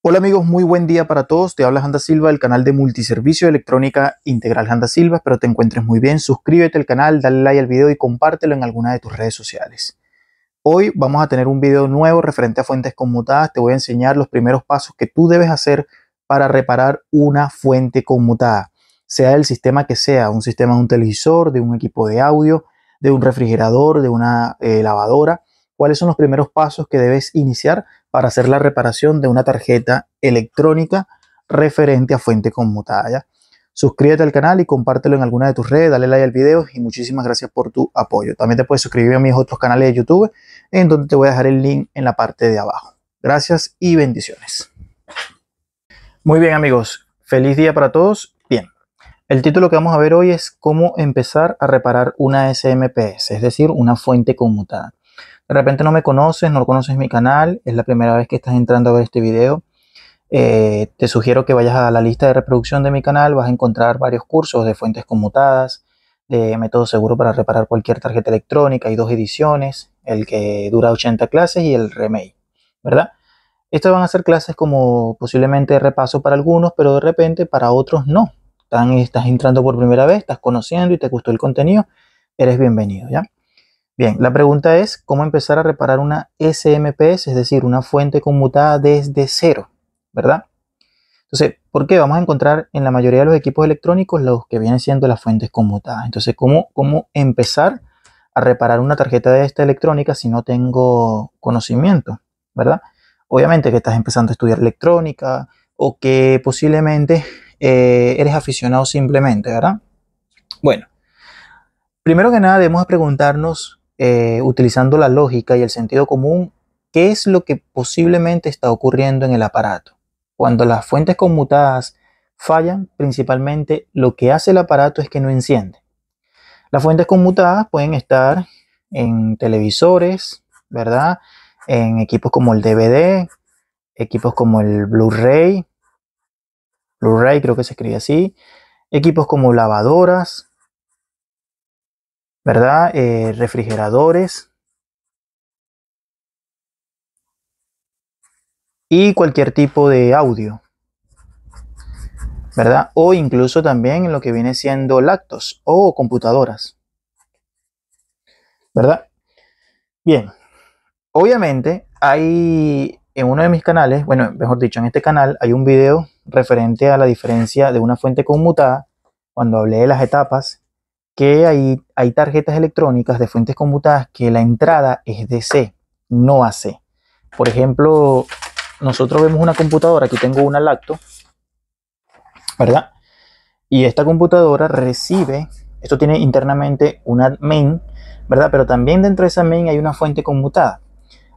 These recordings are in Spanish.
Hola amigos, muy buen día para todos. Te habla Janda Silva del canal de Multiservicio Electrónica Integral Janda Silva. Espero te encuentres muy bien. Suscríbete al canal, dale like al video y compártelo en alguna de tus redes sociales. Hoy vamos a tener un video nuevo referente a fuentes conmutadas. Te voy a enseñar los primeros pasos que tú debes hacer para reparar una fuente conmutada, sea el sistema que sea, un sistema de un televisor, de un equipo de audio, de un refrigerador, de una eh, lavadora cuáles son los primeros pasos que debes iniciar para hacer la reparación de una tarjeta electrónica referente a fuente conmutada. Suscríbete al canal y compártelo en alguna de tus redes, dale like al video y muchísimas gracias por tu apoyo. También te puedes suscribir a mis otros canales de YouTube, en donde te voy a dejar el link en la parte de abajo. Gracias y bendiciones. Muy bien amigos, feliz día para todos. Bien, el título que vamos a ver hoy es cómo empezar a reparar una SMPS, es decir, una fuente conmutada. De repente no me conoces, no conoces mi canal, es la primera vez que estás entrando a ver este video. Eh, te sugiero que vayas a la lista de reproducción de mi canal, vas a encontrar varios cursos de fuentes conmutadas, de método seguro para reparar cualquier tarjeta electrónica. Hay dos ediciones, el que dura 80 clases y el remake, ¿verdad? Estas van a ser clases como posiblemente repaso para algunos, pero de repente para otros no. Están, estás entrando por primera vez, estás conociendo y te gustó el contenido, eres bienvenido, ¿ya? Bien, la pregunta es cómo empezar a reparar una SMPS, es decir, una fuente conmutada desde cero, ¿verdad? Entonces, ¿por qué? Vamos a encontrar en la mayoría de los equipos electrónicos los que vienen siendo las fuentes conmutadas. Entonces, ¿cómo, cómo empezar a reparar una tarjeta de esta electrónica si no tengo conocimiento, ¿verdad? Obviamente que estás empezando a estudiar electrónica o que posiblemente eh, eres aficionado simplemente, ¿verdad? Bueno, primero que nada debemos preguntarnos eh, utilizando la lógica y el sentido común, qué es lo que posiblemente está ocurriendo en el aparato. Cuando las fuentes conmutadas fallan, principalmente lo que hace el aparato es que no enciende. Las fuentes conmutadas pueden estar en televisores, ¿verdad? En equipos como el DVD, equipos como el Blu-ray, Blu-ray creo que se escribe así, equipos como lavadoras, ¿verdad? Eh, refrigeradores y cualquier tipo de audio, ¿verdad? O incluso también lo que viene siendo lactos o computadoras, ¿verdad? Bien, obviamente hay en uno de mis canales, bueno, mejor dicho, en este canal hay un video referente a la diferencia de una fuente conmutada, cuando hablé de las etapas que hay, tarjetas electrónicas de fuentes conmutadas que la entrada es DC, no AC. Por ejemplo, nosotros vemos una computadora, aquí tengo una lacto, ¿verdad? Y esta computadora recibe, esto tiene internamente una main, ¿verdad? Pero también dentro de esa main hay una fuente conmutada.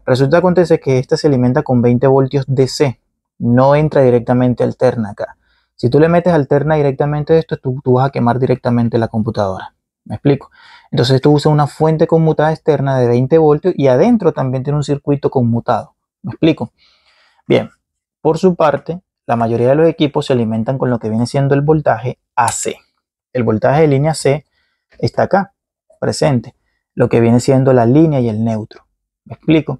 Resulta acontece que esta se alimenta con 20 voltios DC, no entra directamente alterna acá. Si tú le metes alterna directamente esto, tú, vas a quemar directamente la computadora. ¿Me explico? Entonces tú usas una fuente conmutada externa de 20 voltios y adentro también tiene un circuito conmutado. ¿Me explico? Bien, por su parte, la mayoría de los equipos se alimentan con lo que viene siendo el voltaje AC. El voltaje de línea C está acá, presente, lo que viene siendo la línea y el neutro. ¿Me explico?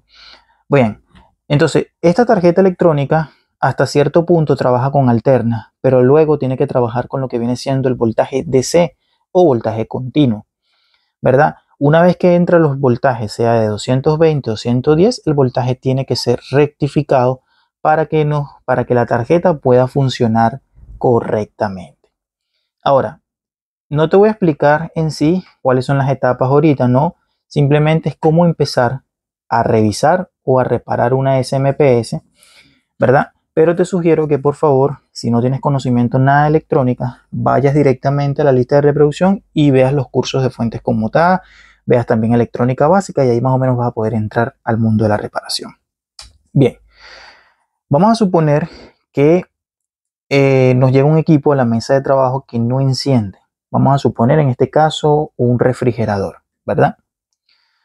Bien, entonces esta tarjeta electrónica hasta cierto punto trabaja con alterna, pero luego tiene que trabajar con lo que viene siendo el voltaje DC o voltaje continuo, ¿verdad? Una vez que entran los voltajes, sea de 220 o 110, el voltaje tiene que ser rectificado para que, para que la tarjeta pueda funcionar correctamente. Ahora, no te voy a explicar en sí cuáles son las etapas ahorita, no. Simplemente es cómo empezar a revisar o a reparar una SMPS, ¿verdad? pero te sugiero que por favor, si no tienes conocimiento nada de electrónica, vayas directamente a la lista de reproducción y veas los cursos de fuentes conmutadas, veas también electrónica básica y ahí más o menos vas a poder entrar al mundo de la reparación. Bien, vamos a suponer que eh, nos llega un equipo a la mesa de trabajo que no enciende. Vamos a suponer en este caso un refrigerador, ¿verdad?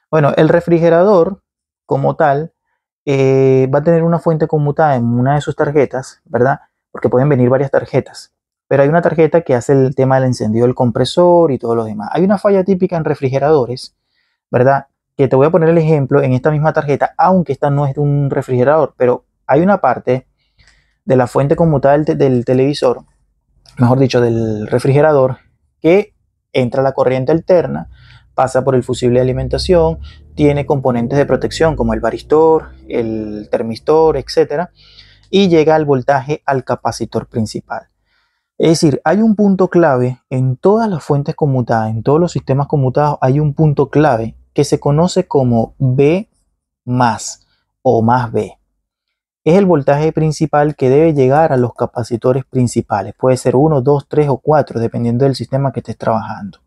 Bueno, el refrigerador como tal eh, va a tener una fuente conmutada en una de sus tarjetas, ¿verdad? Porque pueden venir varias tarjetas. Pero hay una tarjeta que hace el tema del encendido del compresor y todo lo demás. Hay una falla típica en refrigeradores, ¿verdad? Que te voy a poner el ejemplo en esta misma tarjeta, aunque esta no es de un refrigerador, pero hay una parte de la fuente conmutada del, del televisor, mejor dicho, del refrigerador, que entra la corriente alterna, pasa por el fusible de alimentación, tiene componentes de protección como el varistor, el termistor, etc. Y llega al voltaje al capacitor principal. Es decir, hay un punto clave en todas las fuentes conmutadas, en todos los sistemas conmutados, hay un punto clave que se conoce como B más o más B. Es el voltaje principal que debe llegar a los capacitores principales. Puede ser 1, 2, 3 o 4, dependiendo del sistema que estés trabajando.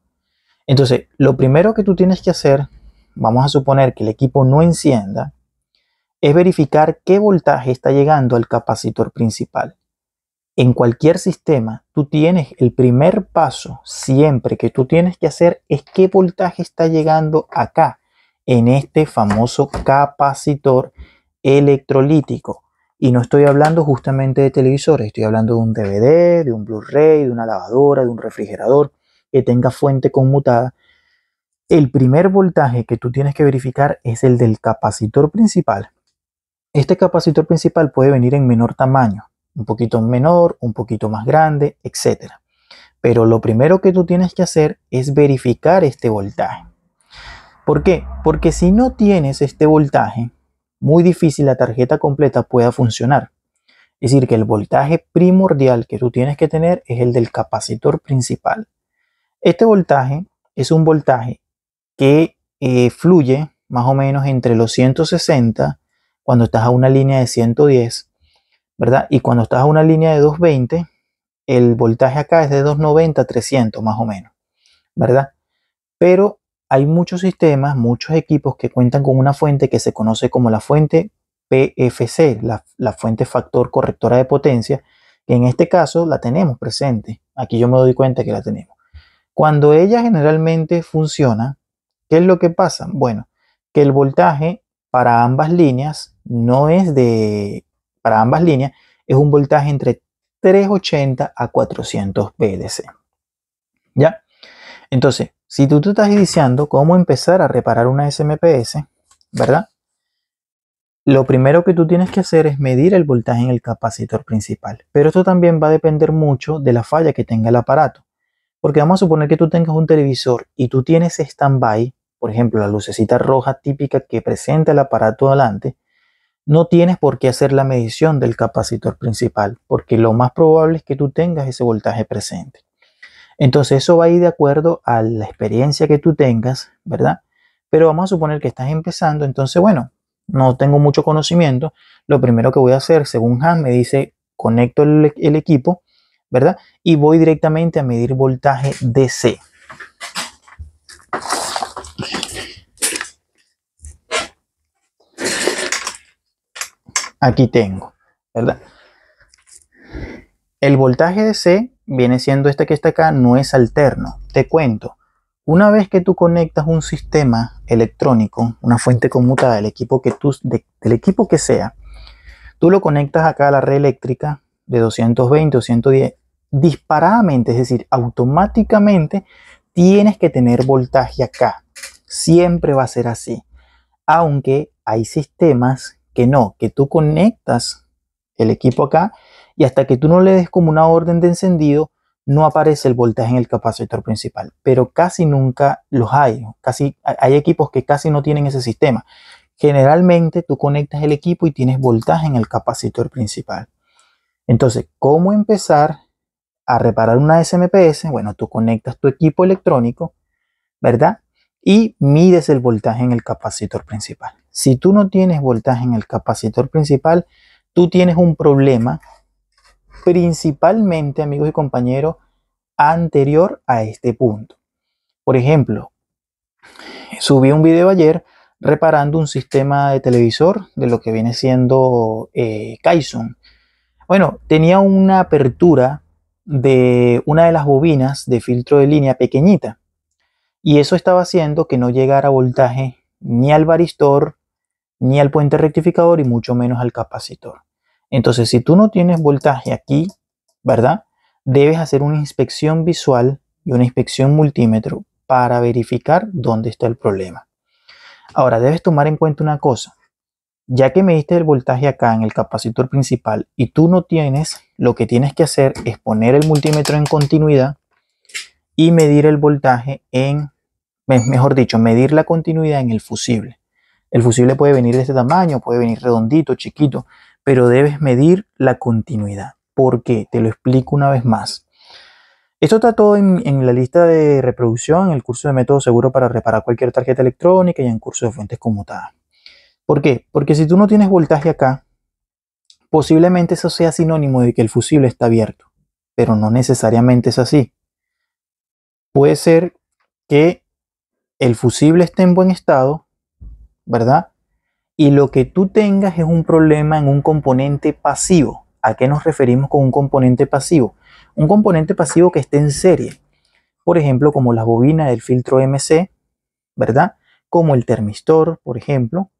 Entonces, lo primero que tú tienes que hacer, vamos a suponer que el equipo no encienda, es verificar qué voltaje está llegando al capacitor principal. En cualquier sistema, tú tienes el primer paso siempre que tú tienes que hacer es qué voltaje está llegando acá, en este famoso capacitor electrolítico. Y no estoy hablando justamente de televisores, estoy hablando de un DVD, de un Blu-ray, de una lavadora, de un refrigerador que tenga fuente conmutada, el primer voltaje que tú tienes que verificar es el del capacitor principal. Este capacitor principal puede venir en menor tamaño, un poquito menor, un poquito más grande, etc. Pero lo primero que tú tienes que hacer es verificar este voltaje. ¿Por qué? Porque si no tienes este voltaje, muy difícil la tarjeta completa pueda funcionar. Es decir, que el voltaje primordial que tú tienes que tener es el del capacitor principal. Este voltaje es un voltaje que eh, fluye más o menos entre los 160 cuando estás a una línea de 110, ¿verdad? Y cuando estás a una línea de 220, el voltaje acá es de 290 a 300 más o menos, ¿verdad? Pero hay muchos sistemas, muchos equipos que cuentan con una fuente que se conoce como la fuente PFC, la, fuente factor correctora de potencia, que en este caso la tenemos presente. Aquí yo me doy cuenta que la tenemos. Cuando ella generalmente funciona, ¿qué es lo que pasa? Bueno, que el voltaje para ambas líneas no es de, para ambas líneas es un voltaje entre 380 a 400 PDC. ¿Ya? Entonces, si tú te estás iniciando cómo empezar a reparar una SMPS, ¿verdad? Lo primero que tú tienes que hacer es medir el voltaje en el capacitor principal. Pero esto también va a depender mucho de la falla que tenga el aparato. Porque vamos a suponer que tú tengas un televisor y tú tienes stand-by, por ejemplo, la lucecita roja típica que presenta el aparato adelante, no tienes por qué hacer la medición del capacitor principal, porque lo más probable es que tú tengas ese voltaje presente. Entonces eso va a ir de acuerdo a la experiencia que tú tengas, ¿verdad? Pero vamos a suponer que estás empezando, entonces bueno, no tengo mucho conocimiento, lo primero que voy a hacer, según Han me dice, conecto el, el equipo ¿verdad? Y voy directamente a medir voltaje DC. Aquí tengo, ¿verdad? El voltaje DC viene siendo este que está acá, no es alterno. Te cuento, una vez que tú conectas un sistema electrónico, una fuente conmutada del equipo que, tú, del equipo que sea, tú lo conectas acá a la red eléctrica de 220 o 110 disparadamente, es decir, automáticamente tienes que tener voltaje acá. Siempre va a ser así. Aunque hay sistemas que no, que tú conectas el equipo acá y hasta que tú no le des como una orden de encendido, no aparece el voltaje en el capacitor principal. Pero casi nunca los hay. Casi, hay equipos que casi no tienen ese sistema. Generalmente tú conectas el equipo y tienes voltaje en el capacitor principal. Entonces, ¿cómo empezar a reparar una SMPS, bueno, tú conectas tu equipo electrónico, ¿verdad? Y mides el voltaje en el capacitor principal. Si tú no tienes voltaje en el capacitor principal, tú tienes un problema principalmente, amigos y compañeros, anterior a este punto. Por ejemplo, subí un video ayer reparando un sistema de televisor de lo que viene siendo eh, Bueno, tenía una apertura de una de las bobinas de filtro de línea pequeñita. Y eso estaba haciendo que no llegara voltaje ni al varistor, ni al puente rectificador y mucho menos al capacitor. Entonces, si tú no tienes voltaje aquí, ¿verdad? Debes hacer una inspección visual y una inspección multímetro para verificar dónde está el problema. Ahora, debes tomar en cuenta una cosa. Ya que mediste el voltaje acá en el capacitor principal y tú no tienes lo que tienes que hacer es poner el multímetro en continuidad y medir el voltaje en, mejor dicho, medir la continuidad en el fusible. El fusible puede venir de este tamaño, puede venir redondito, chiquito, pero debes medir la continuidad. ¿Por qué? Te lo explico una vez más. Esto está todo en, la lista de reproducción, en el curso de método seguro para reparar cualquier tarjeta electrónica y en curso de fuentes conmutadas. ¿Por qué? Porque si tú no tienes voltaje acá, Posiblemente eso sea sinónimo de que el fusible está abierto, pero no necesariamente es así. Puede ser que el fusible esté en buen estado, ¿verdad? Y lo que tú tengas es un problema en un componente pasivo. ¿A qué nos referimos con un componente pasivo? Un componente pasivo que esté en serie. Por ejemplo, como las bobinas del filtro MC, ¿verdad? Como el termistor, por ejemplo,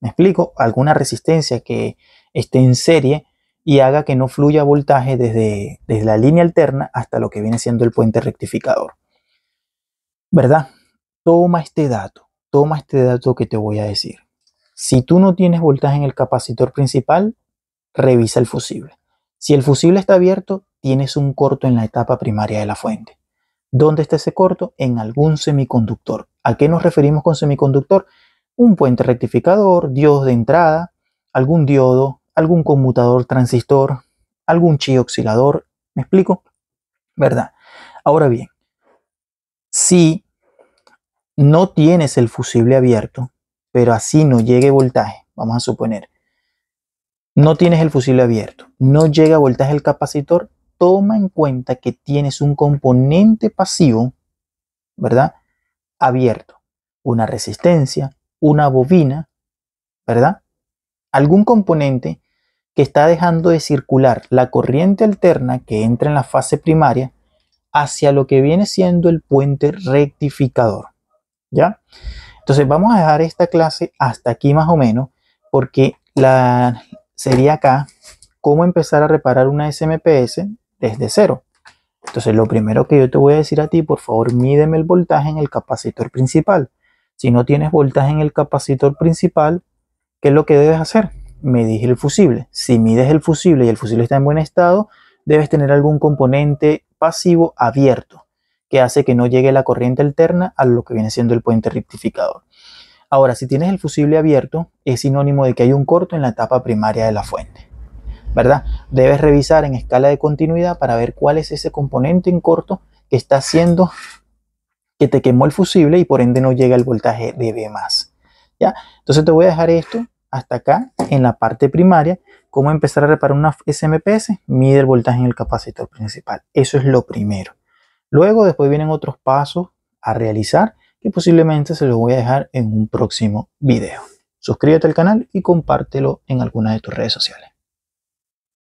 ¿Me explico? Alguna resistencia que esté en serie y haga que no fluya voltaje desde, la línea alterna hasta lo que viene siendo el puente rectificador. ¿Verdad? Toma este dato, toma este dato que te voy a decir. Si tú no tienes voltaje en el capacitor principal, revisa el fusible. Si el fusible está abierto, tienes un corto en la etapa primaria de la fuente. ¿Dónde está ese corto? En algún semiconductor. ¿A qué nos referimos con semiconductor? un puente rectificador, diodos de entrada, algún diodo, algún conmutador transistor, algún chi oscilador. ¿Me explico? ¿Verdad? Ahora bien, si no tienes el fusible abierto, pero así no llegue voltaje, vamos a suponer, no tienes el fusible abierto, no llega voltaje al capacitor, toma en cuenta que tienes un componente pasivo, ¿verdad? Abierto, una resistencia, una bobina, ¿verdad? Algún componente que está dejando de circular la corriente alterna que entra en la fase primaria hacia lo que viene siendo el puente rectificador, ¿ya? Entonces vamos a dejar esta clase hasta aquí más o menos porque la sería acá cómo empezar a reparar una SMPS desde cero. Entonces lo primero que yo te voy a decir a ti, por favor, mídeme el voltaje en el capacitor principal. Si no tienes voltaje en el capacitor principal, ¿qué es lo que debes hacer? Medir el fusible. Si mides el fusible y el fusible está en buen estado, debes tener algún componente pasivo abierto que hace que no llegue la corriente alterna a lo que viene siendo el puente rectificador. Ahora, si tienes el fusible abierto, es sinónimo de que hay un corto en la etapa primaria de la fuente. ¿Verdad? Debes revisar en escala de continuidad para ver cuál es ese componente en corto que está haciendo que te quemó el fusible y por ende no llega el voltaje de B+. ¿ya? Entonces te voy a dejar esto hasta acá en la parte primaria. ¿Cómo empezar a reparar una SMPS? Mide el voltaje en el capacitor principal. Eso es lo primero. Luego después vienen otros pasos a realizar que posiblemente se los voy a dejar en un próximo video. Suscríbete al canal y compártelo en alguna de tus redes sociales.